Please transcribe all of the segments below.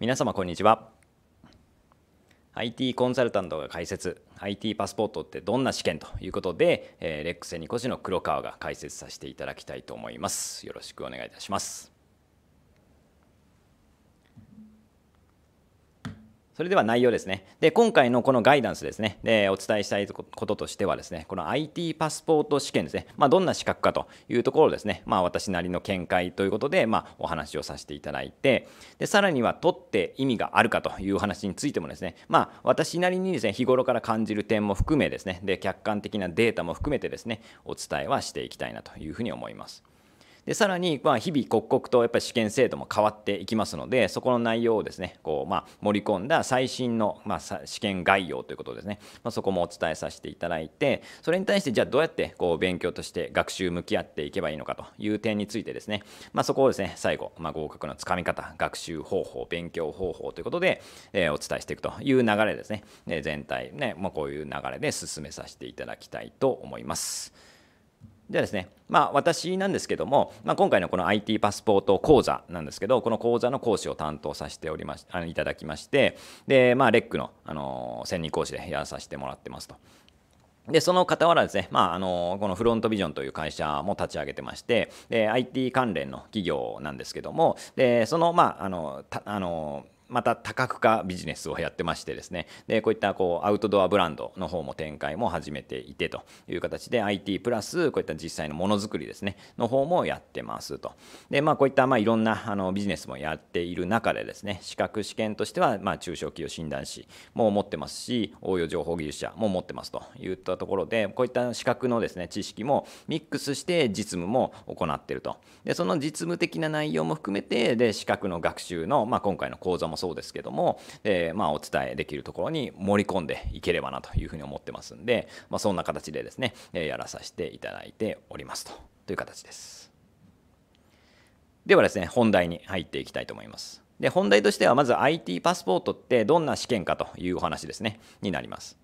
皆様こんにちは IT コンサルタントが解説 IT パスポートってどんな試験ということで、えー、レックスニコシの黒川が解説させていただきたいと思いますよろしくお願いいたしますそれでは内容ですね。で、今回のこのガイダンスですね。で、お伝えしたいこととしてはですね、この IT パスポート試験ですね。まあ、どんな資格かというところですね。まあ、私なりの見解ということで、まあ、お話をさせていただいて、で、さらには取って意味があるかという話についてもですね、まあ、私なりにですね、日頃から感じる点も含めですね、で、客観的なデータも含めてですね、お伝えはしていきたいなというふうに思います。でさらに、まあ、日々刻々とやっぱり試験制度も変わっていきますのでそこの内容をですねこう、まあ、盛り込んだ最新の、まあ、試験概要ということですね、まあ、そこもお伝えさせていただいてそれに対してじゃあどうやってこう勉強として学習向き合っていけばいいのかという点についてですね、まあ、そこをですね最後、まあ、合格のつかみ方学習方法勉強方法ということで、えー、お伝えしていくという流れですね、え全体ね、まあ、こういう流れで進めさせていただきたいと思います。ではですね、まあ、私なんですけども、まあ、今回のこの IT パスポート講座なんですけど、この講座の講師を担当させておりましあのいただきまして、で、まあ、レックの、あの、専任講師でやらさせてもらってますと。で、その傍らですね、まあ、あの、このフロントビジョンという会社も立ち上げてまして、で、IT 関連の企業なんですけども、で、その、まあ、あの、たあの、また多角化ビジネスをやってましてですねでこういったこうアウトドアブランドの方も展開も始めていてという形で IT プラスこういった実際のものづくりですねの方もやってますとでまあこういったまあいろんなあのビジネスもやっている中でですね資格試験としてはま中小企業診断士も持ってますし応用情報技術者も持ってますといったところでこういった資格のですね知識もミックスして実務も行っているとでその実務的な内容も含めてで資格の学習のまあ今回の講座もそうですけども、えー、まあ、お伝えできるところに盛り込んでいければなというふうに思ってますんで、まあ、そんな形でですね、えやらさせていただいておりますとという形です。ではですね、本題に入っていきたいと思います。で、本題としては、まず IT パスポートってどんな試験かというお話ですね、になります。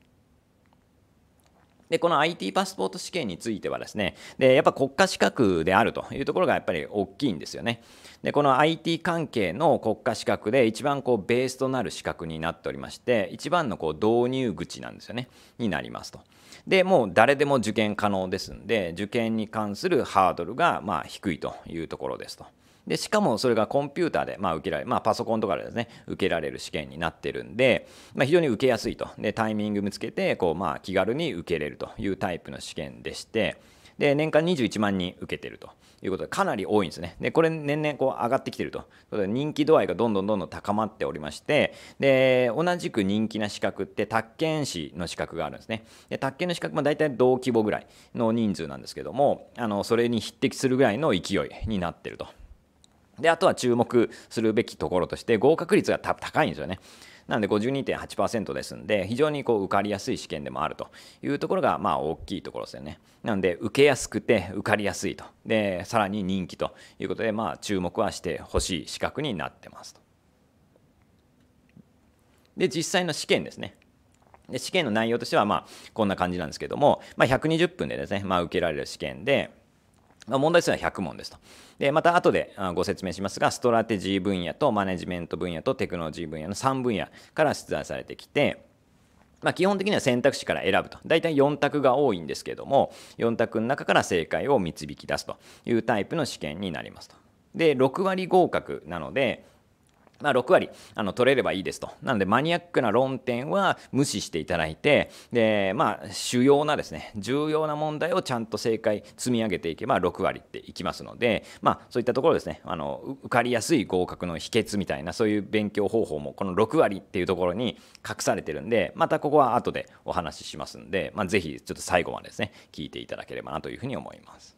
で、この IT パスポート試験についてはですね、で、やっぱ国家資格であるというところがやっぱり大きいんですよね。で、この IT 関係の国家資格で一番こうベースとなる資格になっておりまして、一番のこう導入口なんですよね、になりますと。で、もう誰でも受験可能ですんで、受験に関するハードルがまあ低いというところですと。でしかもそれがコンピューターで、まあ、受けられまあ、パソコンとかでですね受けられる試験になってるんで、まあ、非常に受けやすいとでタイミング見つけてこう、まあ、気軽に受けれるというタイプの試験でしてで年間21万人受けてるということでかなり多いんですね。でこれ年々こう上がってきてると人気度合いがどんどんどんどん高まっておりましてで同じく人気な資格って宅建士の資格があるんですね。で宅建の資格も大体同規模ぐらいの人数なんですけどもあのそれに匹敵するぐらいの勢いになってると。で、あとは注目するべきところとして、合格率が高いんですよね。なので52.8%ですんで、非常にこう受かりやすい試験でもあるというところが、まあ大きいところですよね。なので、受けやすくて受かりやすいと。で、さらに人気ということで、まあ注目はしてほしい資格になってますと。で、実際の試験ですね。で試験の内容としては、まあ、こんな感じなんですけども、まあ、120分でですね、まあ、受けられる試験で、ま問題数は100問ですと。で、また後でご説明しますが、ストラテジー分野とマネジメント分野とテクノロジー分野の3分野から出題されてきて、まあ、基本的には選択肢から選ぶと。大体4択が多いんですけども、4択の中から正解を導き出すというタイプの試験になりますと。で、6割合格なので、まあ、6割あの取れればいいですと。なので、マニアックな論点は無視していただいて、で、まあ、主要なですね、重要な問題をちゃんと正解、積み上げていけば6割っていきますので、まあ、そういったところですね、あの、受かりやすい合格の秘訣みたいな、そういう勉強方法も、この6割っていうところに隠されてるんで、またここは後でお話ししますんで、まあ、ぜひ、ちょっと最後までですね、聞いていただければなというふうに思います。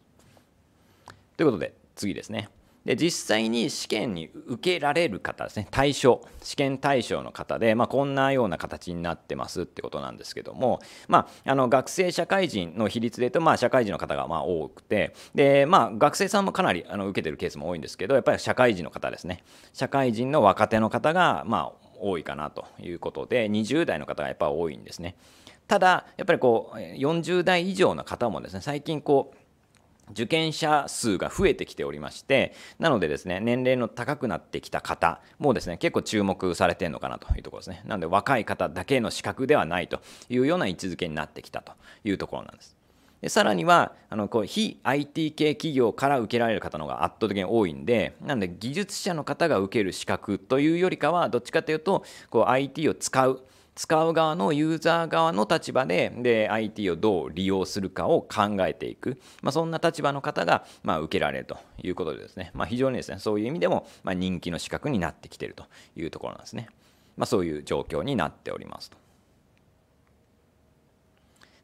ということで、次ですね。で実際に試験に受けられる方ですね対象試験対象の方で、まあ、こんなような形になってますってことなんですけども、まあ、あの学生社会人の比率で言うと、まあ、社会人の方がまあ多くてで、まあ、学生さんもかなりあの受けてるケースも多いんですけどやっぱり社会人の方ですね社会人の若手の方がまあ多いかなということで20代の方がやっぱ多いんですねただやっぱりこう40代以上の方もですね最近こう受験者数が増えてきておりまして、なのでですね、年齢の高くなってきた方もですね、結構注目されてるのかなというところですね。なので若い方だけの資格ではないというような位置づけになってきたというところなんです。でさらにはあのこう非 IT 系企業から受けられる方の方が圧倒的に多いんでなので技術者の方が受ける資格というよりかはどっちかというとこう IT を使う使う側のユーザー側の立場でで IT をどう利用するかを考えていく、まあ、そんな立場の方が、まあ、受けられるということでですね、まあ、非常にですねそういう意味でも、ま人気の資格になってきているというところなんですね、まそういう状況になっておりますと。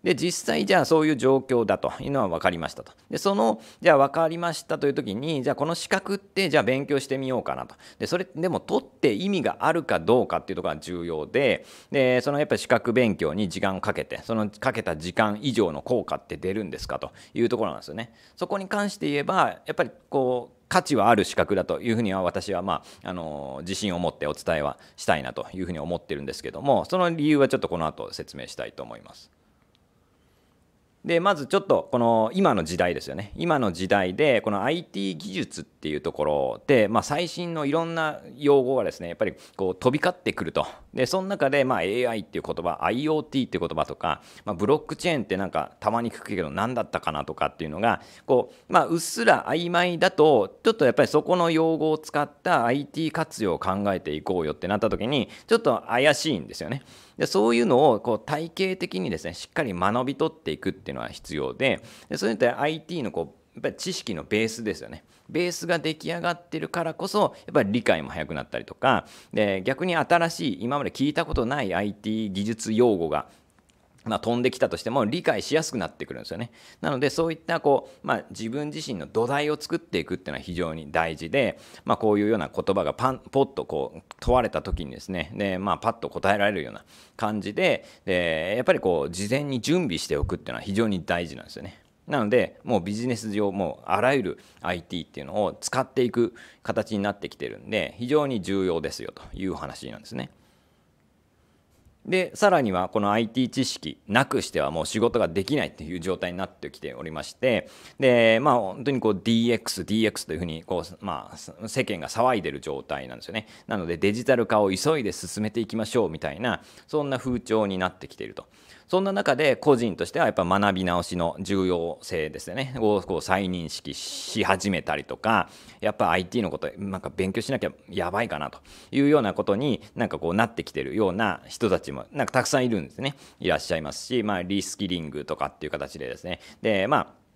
で実際じゃあそういう状況だというのは分かりましたとでそのじゃあ分かりましたという時にじゃあこの資格ってじゃあ勉強してみようかなとでそれでも取って意味があるかどうかっていうところが重要ででそのやっぱり資格勉強に時間をかけてそのかけた時間以上の効果って出るんですかというところなんですよねそこに関して言えばやっぱりこう価値はある資格だというふうには私は、まあ、あの自信を持ってお伝えはしたいなというふうに思ってるんですけどもその理由はちょっとこの後説明したいと思います。でまずちょっとこの今の時代ですよね今の時代でこの IT 技術っていうところで、まあ、最新のいろんな用語がですねやっぱりこう飛び交ってくるとでその中でまあ AI っていう言葉 IoT っていう言葉とか、まあ、ブロックチェーンってなんかたまに聞くけど何だったかなとかっていうのがこう,、まあ、うっすら曖昧だとちょっとやっぱりそこの用語を使った IT 活用を考えていこうよってなった時にちょっと怪しいんですよね。でそういうのをこう体系的にですねしっかり学び取っていくっていうのは必要ででそれによって IT のこうやっぱり知識のベースですよね。ベースが出来上がってるからこそ、やっぱり理解も早くなったりとか、で逆に新しい、今まで聞いたことない IT 技術用語がまあ、飛んできたとしても理解しやすくなってくるんですよね。なのでそういったこう、まあ、自分自身の土台を作っていくっていうのは非常に大事で、まあ、こういうような言葉がパンポッとこう問われた時にですねで、まあ、パッと答えられるような感じででやっぱりこう事前に準備しておくっていうのは非常に大事なんですよね。なのでもうビジネス上もうあらゆる IT っていうのを使っていく形になってきてるんで非常に重要ですよという話なんですね。でさらにはこの IT 知識なくしてはもう仕事ができないっていう状態になってきておりましてでまあ本当にこう DXDX DX というふうにこう、まあ、世間が騒いでる状態なんですよねなのでデジタル化を急いで進めていきましょうみたいなそんな風潮になってきていると。そんな中で個人としてはやっぱ学び直しの重要性ですよねをこう再認識し始めたりとかやっぱ IT のことなんか勉強しなきゃやばいかなというようなことになんかこうなってきてるような人たちもなんかたくさんいるんですねいらっしゃいますしまあリスキリングとかっていう形でですねでまあ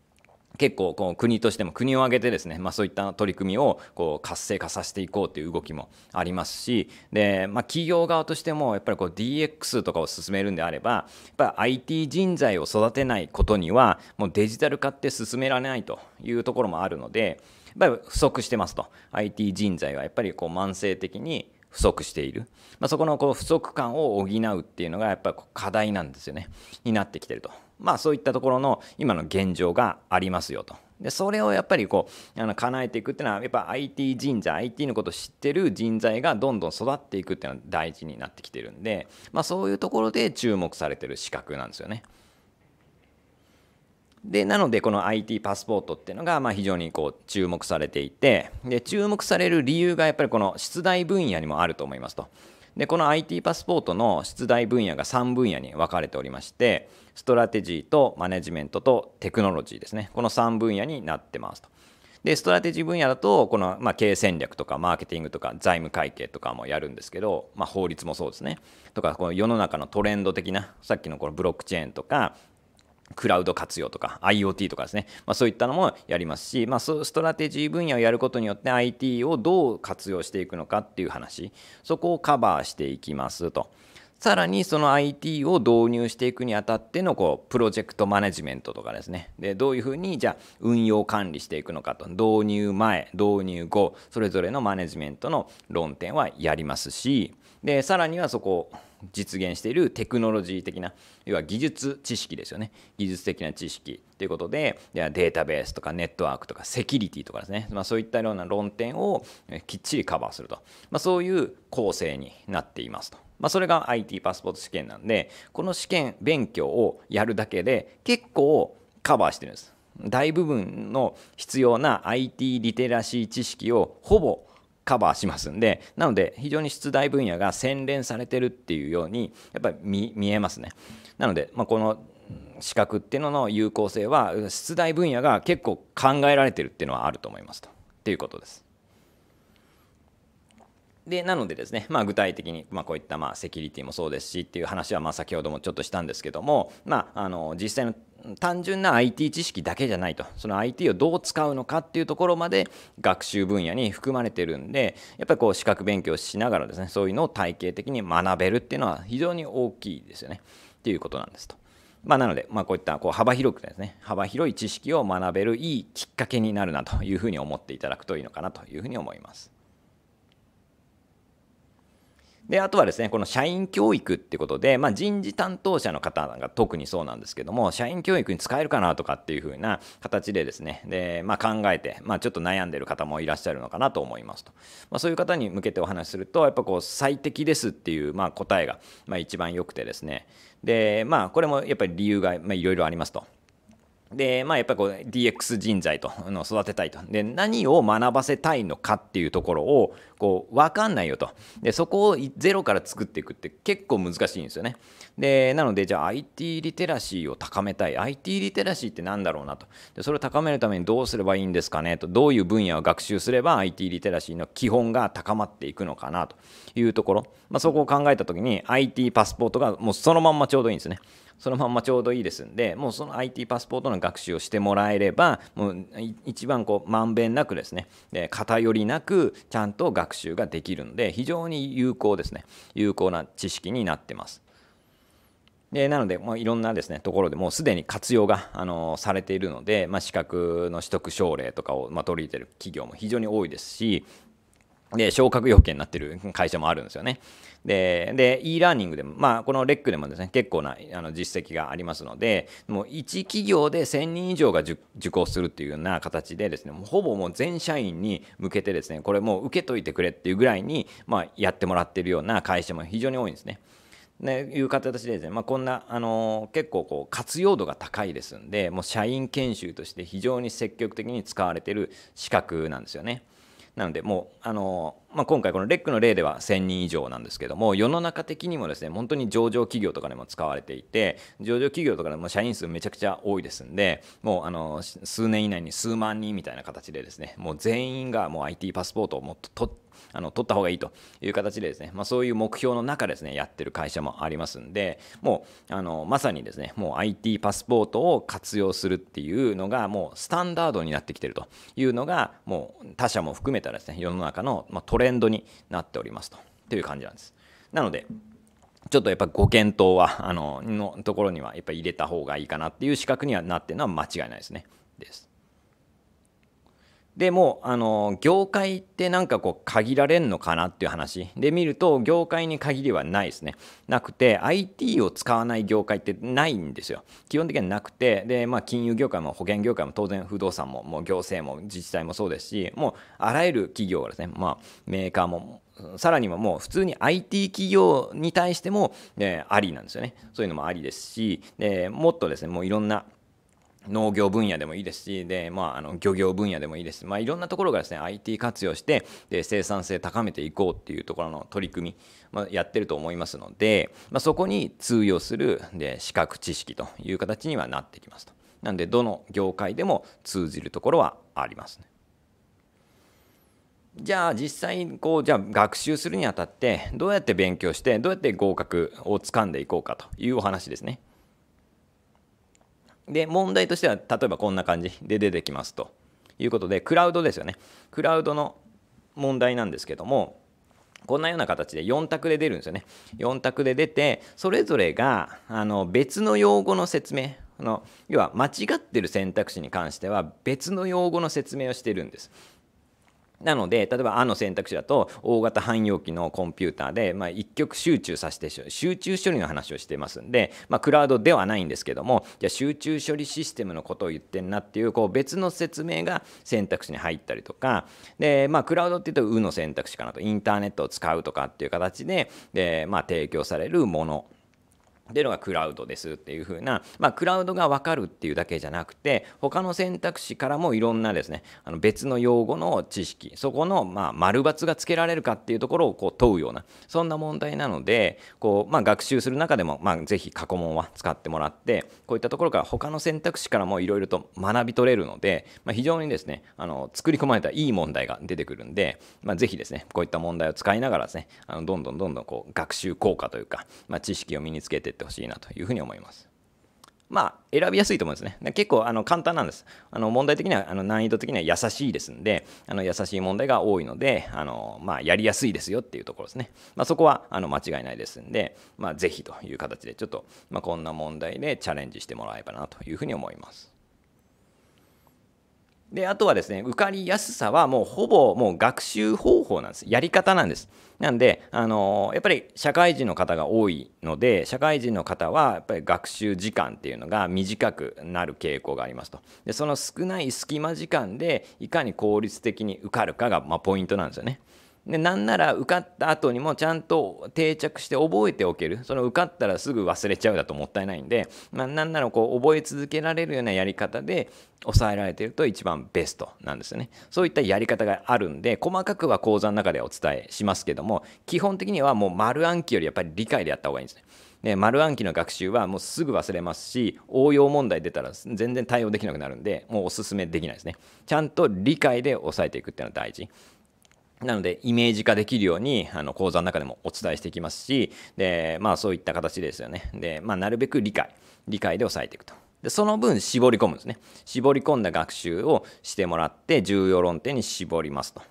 結構こう国としても国を挙げてですね、まあ、そういった取り組みをこう活性化させていこうという動きもありますしで、まあ、企業側としてもやっぱりこう DX とかを進めるんであればやっぱ IT 人材を育てないことにはもうデジタル化って進められないというところもあるのでやっぱり不足してますと IT 人材はやっぱりこう慢性的に不足している、まあ、そこのこう不足感を補うっていうのがやっぱり課題なんですよねになってきてるとまあ、そういったところの今の現状がありますよと。でそれをやっぱりこうあの叶えていくっていうのはやっぱ IT 人材 IT のことを知ってる人材がどんどん育っていくっていうのは大事になってきてるんで、まあ、そういうところで注目されてる資格なんですよね。でなのでこの IT パスポートっていうのがまあ非常にこう注目されていてで注目される理由がやっぱりこの出題分野にもあると思いますと。でこの IT パスポートの出題分野が3分野に分かれておりましてストラテジーとマネジメントとテクノロジーですね。この3分野になってますと。で、ストラテジー分野だと、この、まあ、経営戦略とか、マーケティングとか、財務会計とかもやるんですけど、まあ、法律もそうですね。とか、この世の中のトレンド的な、さっきのこのブロックチェーンとか、クラウド活用とか IoT とかですね、まあ、そういったのもやりますし、まあ、ストラテジー分野をやることによって IT をどう活用していくのかっていう話そこをカバーしていきますと。さらにその IT を導入していくにあたってのこうプロジェクトマネジメントとかですねでどういうふうにじゃあ運用管理していくのかと導入前導入後それぞれのマネジメントの論点はやりますしでさらにはそこを実現しているテクノロジー的な要は技術知識ですよね技術的な知識ということでではデータベースとかネットワークとかセキュリティとかですね、まあ、そういったような論点をきっちりカバーすると、まあ、そういう構成になっていますと。まあ、それが IT パスポート試験なんでこの試験勉強をやるだけで結構カバーしてるんです大部分の必要な IT リテラシー知識をほぼカバーしますんでなので非常に出題分野が洗練されてるっていうようにやっぱり見えますねなので、まあ、この資格っていうのの有効性は出題分野が結構考えられてるっていうのはあると思いますということです。でなのでですね、まあ、具体的に、まあ、こういったまあセキュリティもそうですしっていう話はまあ先ほどもちょっとしたんですけども、まあ、あの実際の単純な IT 知識だけじゃないとその IT をどう使うのかっていうところまで学習分野に含まれてるんでやっぱりこう資格勉強しながらですねそういうのを体系的に学べるっていうのは非常に大きいですよねっていうことなんですと。まあ、なので、まあ、こういったこう幅広くですね幅広い知識を学べるいいきっかけになるなというふうに思っていただくといいのかなというふうに思います。であとはですねこの社員教育ってことで、まあ、人事担当者の方が特にそうなんですけども社員教育に使えるかなとかっていう風な形でですねで、まあ、考えて、まあ、ちょっと悩んでる方もいらっしゃるのかなと思いますと、まそういう方に向けてお話しするとやっぱこう最適ですっていう、まあ、答えが、まあ、一番良くてですねでまあこれもやっぱり理由がいろいろありますと。で、まあ、やっぱり DX 人材との育てたいとで何を学ばせたいのかっていうところをこう分かんないよとでそこをゼロから作っていくって結構難しいんですよねでなのでじゃあ IT リテラシーを高めたい IT リテラシーって何だろうなとでそれを高めるためにどうすればいいんですかねとどういう分野を学習すれば IT リテラシーの基本が高まっていくのかなというところ、まあ、そこを考えた時に IT パスポートがもうそのまんまちょうどいいんですねそのまんまちょうどいいですんでもうその IT パスポートの学習をしてもらえればもう一番こうまんべんなくですねで偏りなくちゃんと学学習ができるので非常に有効ですね有効な知識になってます。でなので、まあ、いろんなですねところでもうすでに活用があのされているので、まあ、資格の取得奨励とかを、まあ、取り入れてる企業も非常に多いですしで昇格要件になってる会社もあるんですよね。で、で、e ラーニングでも、まあ、このレックでもですね、結構なあの実績がありますので、もう1企業で1000人以上が受講するっていうような形でですね、もうほぼもう全社員に向けてですね、これもう受けといてくれっていうぐらいに、まあ、やってもらってるような会社も非常に多いんですね。ね、いう形でですね、まあ、こんな、あの結構こう活用度が高いですんでもう社員研修として非常に積極的に使われてる資格なんですよね。なのでもうあの、まあ、今回このレックの例では1000人以上なんですけども世の中的にもですね本当に上場企業とかでも使われていて上場企業とかでも社員数めちゃくちゃ多いですんでもうあの数年以内に数万人みたいな形でですねもう全員がもう IT パスポートをもっと取ってあの取った方がいいという形でですね、まあ、そういう目標の中ですねやってる会社もありますんでもうあのまさにですねもう IT パスポートを活用するっていうのがもうスタンダードになってきてるというのがもう他社も含めたらですね世の中の、まトレンドになっておりますとていう感じなんです。なのでちょっとやっぱご検討はあののところにはやっぱり入れた方がいいかなっていう資格にはなってるのは間違いないですね。です。でもあの業界ってなんかこう限られんのかなっていう話で見ると業界に限りはないですねなくて IT を使わない業界ってないんですよ基本的にはなくてで、まあ、金融業界も保険業界も当然不動産ももう行政も自治体もそうですしもうあらゆる企業がですね、まあ、メーカーもさらにはもう普通に IT 企業に対しても、ね、ありなんですよね。そういうのもありですし、でもっとですね、もういろんな農業分野でもいいですし、で、まあ、あの、漁業分野でもいいですし、まあ、いろんなところがですね、IT 活用して、で、生産性高めていこうっていうところの取り組み、まあ、やってると思いますので、まあ、そこに通用する、で、資格知識という形にはなってきますと。なんで、どの業界でも通じるところはありますね。じゃあ実際こうじゃあ学習するにあたってどうやって勉強してどうやって合格をつかんでいこうかというお話ですね。で問題としては例えばこんな感じで出てきますということでクラウドですよねクラウドの問題なんですけどもこんなような形で4択で出るんですよね4択で出てそれぞれがあの別の用語の説明の要は間違ってる選択肢に関しては別の用語の説明をしてるんですなので例えば「あ」の選択肢だと大型汎用機のコンピューターで、まあ、一極集中させて集中処理の話をしてますんで、まあ、クラウドではないんですけどもじゃ集中処理システムのことを言ってんなっていうこう別の説明が選択肢に入ったりとかで、まあ、クラウドっていうと「う」の選択肢かなとインターネットを使うとかっていう形でで、まあ、提供されるものっていうのがクラウドですっていう風な、まあ、クラウドが分かるっていうだけじゃなくて他の選択肢からもいろんなですねあの別の用語の知識そこのまあ丸×がつけられるかっていうところをこう問うようなそんな問題なのでこう、まあ、学習する中でも、まぜひ過去問は使ってもらってこういったところから他の選択肢からもいろいろと学び取れるので、まあ、非常にですねあの作り込まれたいい問題が出てくるんで、まあ、ぜひですねこういった問題を使いながらですねあのどんどんどんどんこう学習効果というか、まあ、知識を身につけていってってほしいなというふうに思います。まあ、選びやすいと思うんですね。結構あの簡単なんです。あの問題的にはあの難易度的には優しいですんで、あの優しい問題が多いので、あのまあ、やりやすいですよっていうところですね。まあ、そこはあの間違いないですんで、まあ、という形で、ちょっと、まあ、こんな問題でチャレンジしてもらえばなというふうに思います。であとはですね受かりやすさはもうほぼもう学習方法なんですやり方なんですなんであのー、やっぱり社会人の方が多いので社会人の方はやっぱり学習時間っていうのが短くなる傾向がありますとでその少ない隙間時間でいかに効率的に受かるかが、まあ、ポイントなんですよねでなんなら受かった後にもちゃんと定着して覚えておけるその受かったらすぐ忘れちゃうだともったいないんで、まあ、なんならこう覚え続けられるようなやり方で抑えられてると一番ベストなんですよねそういったやり方があるんで細かくは講座の中でお伝えしますけども基本的にはもう丸暗記よりやっぱり理解でやった方がいいんですね。で丸暗記の学習はもうすぐ忘れますし応用問題出たら全然対応できなくなるんでもうおすすめできないですねちゃんと理解で抑えていくっていうのは大事なので、イメージ化できるように、あの、講座の中でもお伝えしていきますし、で、まあ、そういった形ですよね。で、まあ、なるべく理解、理解で抑えていくと。で、その分、絞り込むんですね。絞り込んだ学習をしてもらって、重要論点に絞りますと。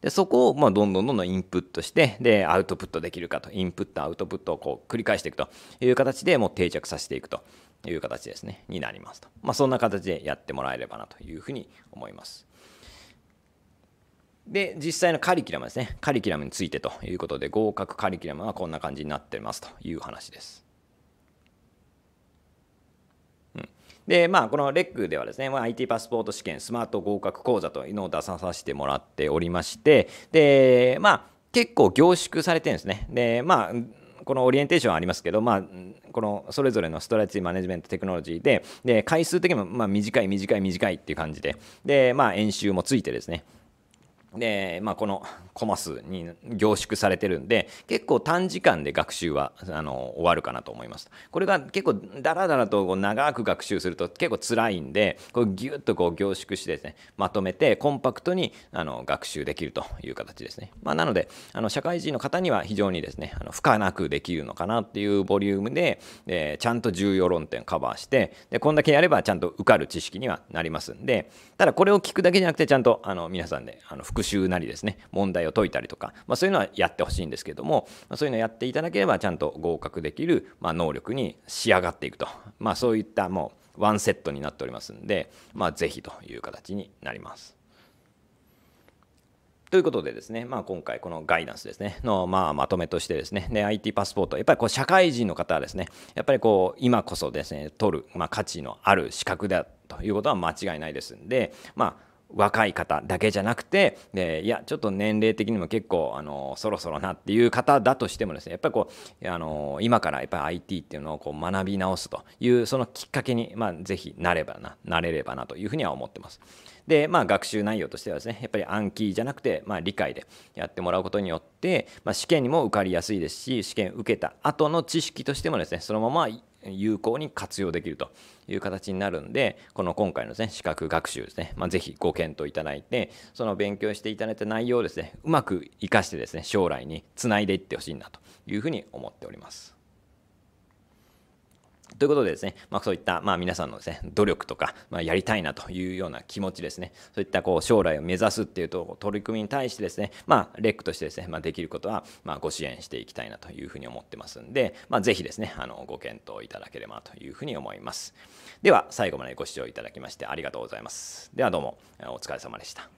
で、そこを、まあ、どんどんどんどんインプットして、で、アウトプットできるかと。インプット、アウトプットをこう、繰り返していくという形でもう定着させていくという形ですね。になりますと。まあ、そんな形でやってもらえればなというふうに思います。で、実際のカリキュラムですね。カリキュラムについてということで、合格カリキュラムはこんな感じになってますという話です。で、まあ、このレックではですね、まあ、IT パスポート試験、スマート合格講座というのを出ささせてもらっておりまして、で、まあ、結構凝縮されてるんですね。で、まあ、このオリエンテーションありますけど、まあ、このそれぞれのストラッチマネジメントテクノロジーで、で回数的にもまあ短い、短い、短いっていう感じで、で、まあ、演習もついてですね、でまあ、この コマ数に凝縮されてるんで結構短時間で学習はあの終わるかなと思いますこれが結構ダラダラとこう長く学習すると結構辛いんでこうギュッとこう凝縮してですねまとめてコンパクトにあの学習できるという形ですね、まあ、なのであの社会人の方には非常にですねあの負荷なくできるのかなっていうボリュームで、えちゃんと重要論点カバーしてでこんだけやればちゃんと受かる知識にはなりますんでただこれを聞くだけじゃなくてちゃんとあの皆さんであの複復習なりですね問題を解いたりとか、まあ、そういうのはやってほしいんですけども、まあ、そういうのをやっていただければちゃんと合格できる、まあ、能力に仕上がっていくと、まあ、そういったもうワンセットになっておりますんで、まあ、ぜひという形になります。ということでですね、まあ、今回このガイダンスですね、のまあまとめとしてですね、で IT パスポート、やっぱりこう社会人の方はですね、やっぱりこう今こそですね、取る、まあ、価値のある資格だということは間違いないですんで、まあ若い方だけじゃなくてでいやちょっと年齢的にも結構あのそろそろなっていう方だとしてもですねやっぱりこうあの今からやっぱり IT っていうのをこう学び直すというそのきっかけに、まあ、ぜひなればななれればなというふうには思ってます。でまあ、学習内容としてはですねやっぱり暗記じゃなくて、まあ、理解でやってもらうことによって、まあ、試験にも受かりやすいですし試験受けた後の知識としてもですねそのまま有効に活用できるという形になるんでこの今回のですね資格学習ですね、まあ、ぜひご検討いただいてその勉強していただいた内容をですねうまく活かしてですね将来につないでいってほしいなというふうに思っております。ということでですね、まあ、そういった、まあ、皆さんのですね、努力とか、まあ、やりたいなというような気持ちですね、そういったこう将来を目指すっていうと取り組みに対してですね、まあ、レックとしてですね、まあ、できることは、まあ、ご支援していきたいなというふうに思ってますんで、まあ、ぜひですね、あのご検討いただければというふうに思います。では、最後までご視聴いただきましてありがとうございます。ではどうも、お疲れ様でした。